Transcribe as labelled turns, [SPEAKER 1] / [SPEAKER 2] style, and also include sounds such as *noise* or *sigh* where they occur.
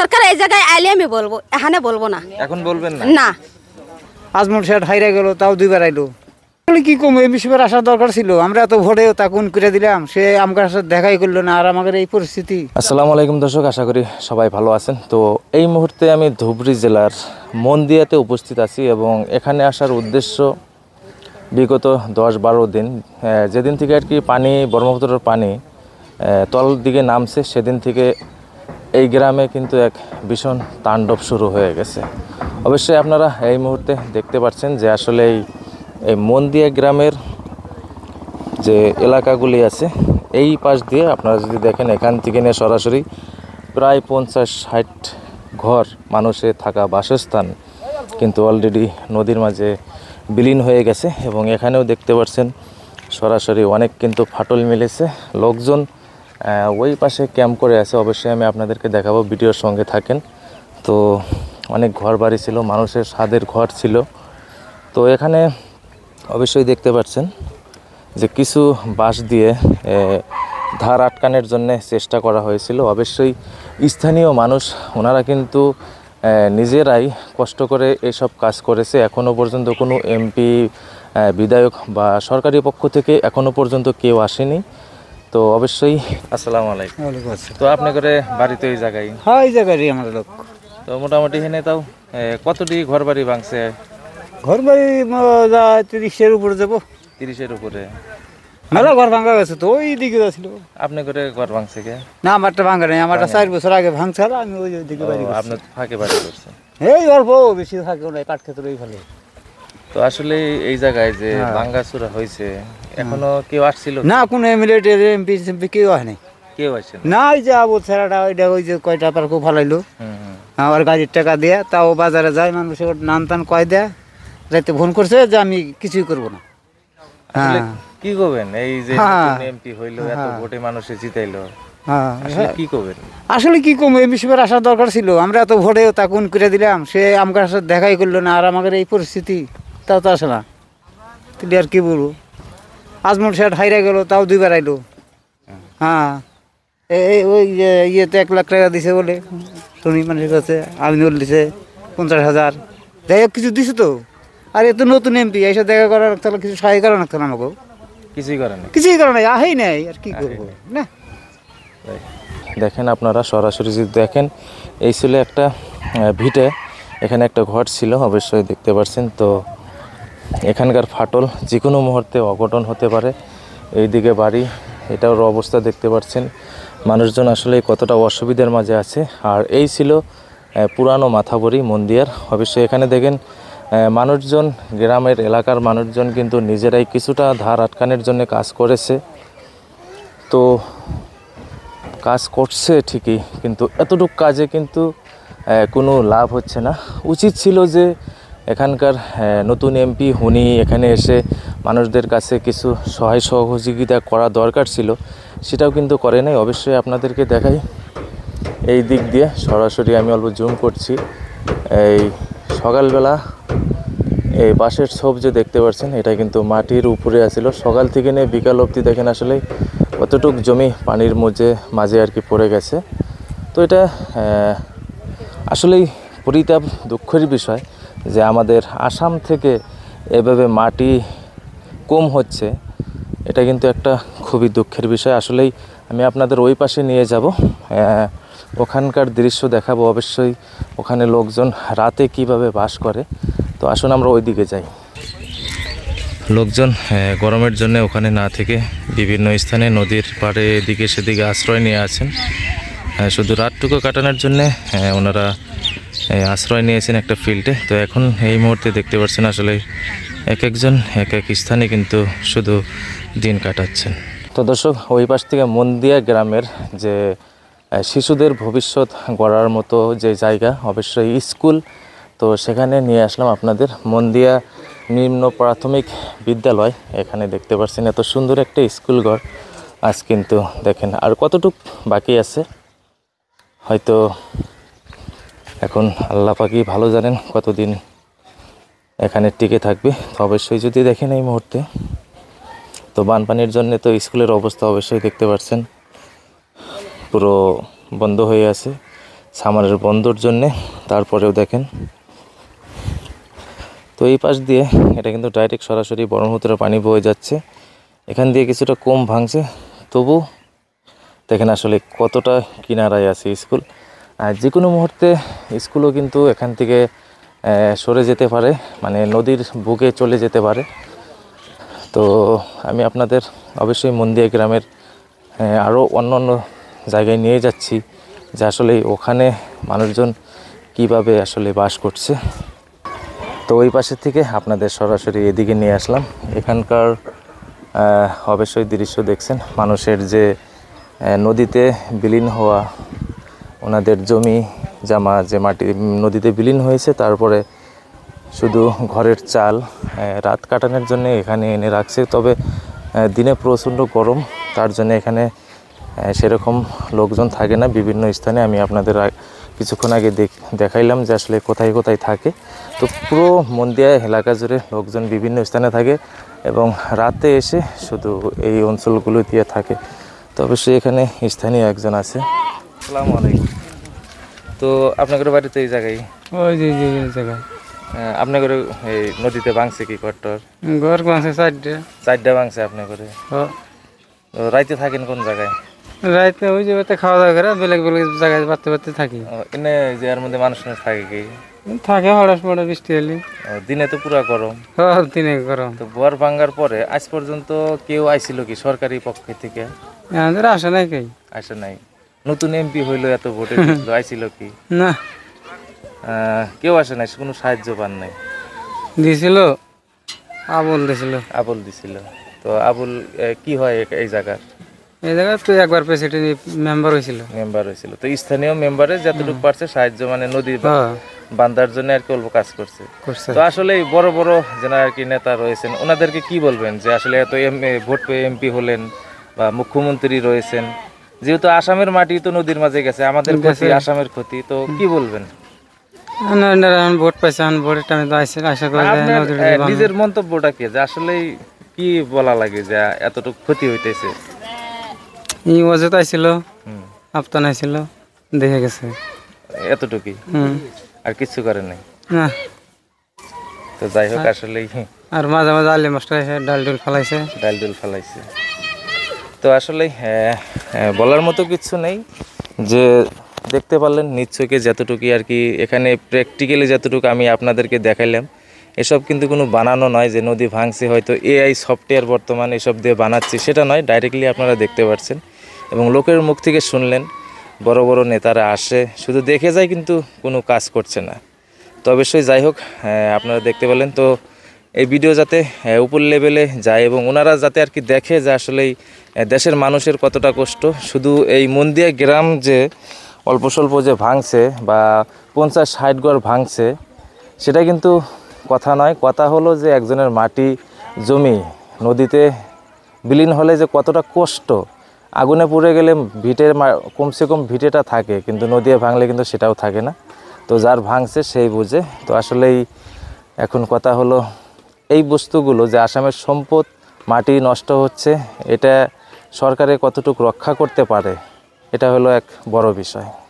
[SPEAKER 1] সরকার এই জায়গায় আইলে আমি বলবো এখানে বলবো না
[SPEAKER 2] এখন বলবেন না না
[SPEAKER 3] আজমল শেঠ হাইরা গেল তাও দুইবার আইলো কি কম এই বিষয়ে আসার দরকার ছিল আমরা এত ভোটে তা কোন করে দিলাম সে আমার সাথে দেখাই করলো না আর আমাদের এই পরিস্থিতি
[SPEAKER 2] আসসালামু আলাইকুম দর্শক আশা করি সবাই ভালো আছেন তো এই মুহূর্তে আমি ধুবড়ি জেলার মন্দিয়াতে উপস্থিত আছি এবং এখানে আসার উদ্দেশ্য বিগত দশ বারো দিন যেদিন থেকে আর কি পানি ব্রহ্মপুত্রের পানি তল দিকে নামছে সেদিন থেকে এই গ্রামে কিন্তু এক ভীষণ তাণ্ডব শুরু হয়ে গেছে অবশ্যই আপনারা এই মুহূর্তে দেখতে পাচ্ছেন যে আসলে এই এই মন্দিয়া গ্রামের যে এলাকাগুলি আছে এই পাশ দিয়ে আপনারা যদি দেখেন এখান থেকে নিয়ে সরাসরি প্রায় পঞ্চাশ ষাট ঘর মানুষের থাকা বাসস্থান কিন্তু অলরেডি নদীর মাঝে বিলীন হয়ে গেছে এবং এখানেও দেখতে পাচ্ছেন সরাসরি অনেক কিন্তু ফাটল মিলেছে লোকজন ওই পাশে ক্যাম্প করে আছে অবশ্যই আমি আপনাদেরকে দেখাবো ভিডিওর সঙ্গে থাকেন তো অনেক ঘর বাড়ি ছিল মানুষের স্বাদের ঘর ছিল তো এখানে অবশ্যই দেখতে পাচ্ছেন যে কিছু বাঁশ দিয়ে ধার আটকানোর জন্য চেষ্টা করা হয়েছিল অবশ্যই স্থানীয় মানুষ ওনারা কিন্তু নিজেরাই কষ্ট করে এসব কাজ করেছে এখনও পর্যন্ত কোনো এমপি বিধায়ক বা সরকারি পক্ষ থেকে এখনও পর্যন্ত কেউ আসেনি তো অবশ্যই আসসালামু আলাইকুম তো আপনি করে বাড়ি তো এই জায়গায় হ্যাঁ এই জায়গায় আমার লোক তো মোটামুটি এখানে তাও কতটি ঘর বাড়ি ভাঙছে ঘর বাড়ি
[SPEAKER 3] যা তিরিশের উপরে যাবো
[SPEAKER 2] তিরিশের উপরে
[SPEAKER 3] মেলা ঘর ভাঙা গেছে তো ওই দিকে যাচ্ছিল
[SPEAKER 2] আপনি করে ঘর ভাঙছে কে
[SPEAKER 3] না আমারটা ভাঙা নেই আমারটা চার বছর আগে ভাঙছে আর আমি ওই দিকে বাড়ি আপনার
[SPEAKER 2] ফাঁকে বাড়ি করছে
[SPEAKER 3] এই অল্প বেশি থাকে না কাঠ ক্ষেত্রে ওই ফলে
[SPEAKER 2] তো আসলে এই জায়গায় যে হ্যাঁ। ভাঙ্গাচুরা হয়েছে এখনো কেউ আসছিল না
[SPEAKER 3] কোন এমএলএ এমপি এমপি কেউ আসেনি
[SPEAKER 2] কেউ আসেনি না
[SPEAKER 3] ওই যে আবু ছেড়াটা ওইটা ওই যে কয়টা পার্কও ফালাইলো আমার গাড়ির টাকা দেয়া তাও বাজারে যায় মানুষ নান টান কয় দেয়া যাইতে ফোন করছে যে আমি কিছুই করব না
[SPEAKER 2] হ্যাঁ। কি করবেন এই যে হ্যাঁ। এমপি হইলো এত হ্যাঁ। ভোটে মানুষে জিতাইলো
[SPEAKER 3] আসলে কি কম এই বিষয়ের আসার দরকার ছিল আমরা এত ভোটে তা কোন করে দিলাম সে আমার সাথে দেখাই করলো না আর আমাদের এই পরিস্থিতি তাও তো আসে না তুই আর কি বলবো আজমল শেঠ হাইরা গেল তাও দুইবার আইলো হ্যাঁ এই ওই ইয়েতে এক লাখ টাকা দিছে বলে শুনি মানুষের কাছে আমিনুল দিছে পঞ্চাশ হাজার যাই হোক কিছু দিছে তো আর এ তো নতুন এমপি এইসব দেখা করার তাহলে কিছু সহায় করা না আমাকেও
[SPEAKER 2] কিছুই করে না কিছুই
[SPEAKER 3] করে নাই আহেই নাই আর কি করবো না
[SPEAKER 2] দেখেন আপনারা সরাসরি যদি দেখেন এই ছিল একটা ভিটে এখানে একটা ঘর ছিল অবশ্যই দেখতে পাচ্ছেন তো এখানকার ফাটল যে কোনো মুহূর্তে অঘটন হতে পারে এইদিকে বাড়ি এটার অবস্থা দেখতে পাচ্ছেন মানুষজন আসলে কতটা অসুবিধার মাঝে আছে আর এই ছিল পুরানো মাথাবরি মন্দির অবশ্যই এখানে দেখেন মানুষজন গ্রামের এলাকার মানুষজন কিন্তু নিজেরাই কিছুটা ধার আটকানের জন্য কাজ করেছে তো কাজ করছে ঠিকই কিন্তু এতটুক কাজে কিন্তু কোনো লাভ হচ্ছে না উচিত ছিল যে এখানকার নতুন এমপি উনি এখানে এসে মানুষদের কাছে কিছু সহায় সহযোগিতা করা দরকার ছিল সেটাও কিন্তু করে নাই অবশ্যই আপনাদেরকে দেখাই এই দিক দিয়ে সরাসরি আমি অল্প জুম করছি এই সকালবেলা এই বাঁশের ছোপ যে দেখতে পাচ্ছেন এটা কিন্তু মাটির উপরে আসিল সকাল থেকে নিয়ে বিকাল অবধি দেখেন আসলে কতটুক জমি পানির মধ্যে মাঝে আর কি পড়ে গেছে তো এটা আসলেই পরিতাপ দুঃখের বিষয় যে আমাদের আসাম থেকে এভাবে মাটি কম হচ্ছে এটা কিন্তু একটা খুবই দুঃখের বিষয় আসলেই আমি আপনাদের ওই পাশে নিয়ে যাব ওখানকার দৃশ্য দেখাবো অবশ্যই ওখানে লোকজন রাতে কিভাবে বাস করে তো আসুন আমরা ওই দিকে যাই লোকজন গরমের জন্য ওখানে না থেকে বিভিন্ন স্থানে নদীর পাড়ে এদিকে সেদিকে আশ্রয় নিয়ে আছেন শুধু রাতটুকু কাটানোর জন্যে ওনারা এই আশ্রয় নিয়েছেন একটা ফিল্ডে তো এখন এই মুহূর্তে দেখতে পাচ্ছেন আসলে এক একজন এক এক স্থানে কিন্তু শুধু দিন কাটাচ্ছেন তো দর্শক ওই পাশ থেকে মন্দিয়া গ্রামের যে শিশুদের ভবিষ্যৎ গড়ার মতো যে জায়গা অবশ্যই স্কুল তো সেখানে নিয়ে আসলাম আপনাদের মন্দিয়া নিম্ন প্রাথমিক বিদ্যালয় এখানে দেখতে পাচ্ছেন এত সুন্দর একটা স্কুল ঘর আজ কিন্তু দেখেন আর কতটুক বাকি আছে হয়তো এখন আল্লাহ পাকি ভালো জানেন কতদিন এখানে টিকে থাকবে তো অবশ্যই যদি দেখেন এই মুহূর্তে তো বানপানির জন্য তো স্কুলের অবস্থা অবশ্যই দেখতে পাচ্ছেন পুরো বন্ধ হয়ে আছে সামারের বন্ধর জন্যে তারপরেও দেখেন তো এই পাশ দিয়ে এটা কিন্তু ডাইরেক্ট সরাসরি ব্রহ্মপুত্রে পানি বয়ে যাচ্ছে এখান দিয়ে কিছুটা কম ভাঙছে তবু দেখেন আসলে কতটা কিনারায় আছে স্কুল যে কোনো মুহূর্তে স্কুলও কিন্তু এখান থেকে সরে যেতে পারে মানে নদীর বুকে চলে যেতে পারে তো আমি আপনাদের অবশ্যই মন্দিয়া গ্রামের আরও অন্য অন্য জায়গায় নিয়ে যাচ্ছি যে আসলে ওখানে মানুষজন কিভাবে আসলে বাস করছে তো ওই পাশে থেকে আপনাদের সরাসরি এদিকে নিয়ে আসলাম এখানকার অবশ্যই দৃশ্য দেখছেন মানুষের যে নদীতে বিলীন হওয়া ওনাদের জমি জামা যে মাটি নদীতে বিলীন হয়েছে তারপরে শুধু ঘরের চাল রাত কাটানোর জন্য এখানে এনে রাখছে তবে দিনে প্রচণ্ড গরম তার জন্য এখানে সেরকম লোকজন থাকে না বিভিন্ন স্থানে আমি আপনাদের কিছুক্ষণ আগে দেখাইলাম যে আসলে কোথায় কোথায় থাকে তো পুরো মন্দিয়া এলাকা জুড়ে লোকজন বিভিন্ন স্থানে থাকে এবং রাতে এসে শুধু এই অঞ্চলগুলো দিয়ে থাকে তবে সে এখানে স্থানীয় একজন আছে আসসালামু আলাইকুম তো আপনাদের বাড়িতে এই জায়গায়
[SPEAKER 1] ওই যে এই জায়গা
[SPEAKER 2] হ্যাঁ, আপনার করে এই নদীতে ভাঙছে কি ঘরটর ঘর ভাঙছে চারটে চারটে ভাঙছে আপনার করে রাইতে থাকেন কোন জায়গায়
[SPEAKER 1] রাইতে ওই যে খাওয়া দাওয়া করে বেলেগ বেলেগ জায়গায় বাড়তে বাড়তে থাকি এনে
[SPEAKER 2] যে এর মধ্যে মানুষ থাকে কি
[SPEAKER 1] থাকে হড়াস মড়া বৃষ্টি হলে
[SPEAKER 2] দিনে তো পুরা গরম দিনে গরম তো বর ভাঙার পরে আজ পর্যন্ত কেউ আইছিল কি সরকারি পক্ষ থেকে আসে নাই কে আসে নাই নতুন এমপি হইল এত ভোটে *laughs* আইছিল কি না কেউ আসে নাই কোনো সাহায্য পান নাই দিছিল আবুল দিছিল আবুল দিছিল তো আবুল কি হয় এই জায়গার
[SPEAKER 1] এই তো একবার প্রেসিডেন্ট মেম্বার হয়েছিল মেম্বার হয়েছিল তো
[SPEAKER 2] স্থানীয় মেম্বারে যতটুকু পারছে সাহায্য মানে নদীর হ্যাঁ। বান্দার জন্য আর কি অল্প কাজ করছে তো আসলে বড় বড় যারা আর কি নেতা রয়েছেন ওনাদেরকে কি বলবেন যে আসলে এত ভোট পেয়ে এমপি হলেন বা মুখ্যমন্ত্রী রয়েছেন যেহেতু আসামের মাটি তো নদীর মাঝে গেছে আমাদের কাছে আসামের ক্ষতি তো কি বলবেন নিজের মন্তব্যটা কি যে আসলে কি বলা লাগে যে এতটুকু ক্ষতি হইতেছে
[SPEAKER 1] আইছিল আইছিল দেখে গেছে
[SPEAKER 2] এতটুকুই আর কিছু করে নাই তো যাই হোক আসলে
[SPEAKER 1] আর মাঝে মাঝে আলি মাস্টার ডাল ডুল ফেলাইছে
[SPEAKER 2] ডাল ডুল ফালাইছে তো আসলে বলার মতো কিছু নেই যে দেখতে পারলেন নিশ্চয়কে যতটুকু আর কি এখানে প্র্যাকটিক্যালি যতটুকু আমি আপনাদেরকে দেখাইলাম এসব কিন্তু কোনো বানানো নয় যে নদী ভাঙছে হয়তো এআই সফটওয়্যার বর্তমান এসব দিয়ে বানাচ্ছি সেটা নয় ডাইরেক্টলি আপনারা দেখতে পাচ্ছেন এবং লোকের মুখ থেকে শুনলেন বড় বড় নেতারা আসে শুধু দেখে যায় কিন্তু কোনো কাজ করছে না তো অবশ্যই যাই হোক আপনারা দেখতে পেলেন তো এই ভিডিও যাতে উপর লেভেলে যায় এবং ওনারা যাতে আর কি দেখে যে আসলেই দেশের মানুষের কতটা কষ্ট শুধু এই মন্দিয়া গ্রাম যে অল্প স্বল্প যে ভাঙছে বা পঞ্চাশ ষাট গড় ভাঙছে সেটা কিন্তু কথা নয় কথা হলো যে একজনের মাটি জমি নদীতে বিলীন হলে যে কতটা কষ্ট আগুনে পুড়ে গেলে ভিটের কমসে কম ভিটেটা থাকে কিন্তু নদীয়ে ভাঙলে কিন্তু সেটাও থাকে না তো যার ভাঙছে সেই বুঝে তো আসলেই এখন কথা হলো এই বস্তুগুলো যে আসামের সম্পদ মাটি নষ্ট হচ্ছে এটা সরকারে কতটুকু রক্ষা করতে পারে এটা হলো এক বড় বিষয়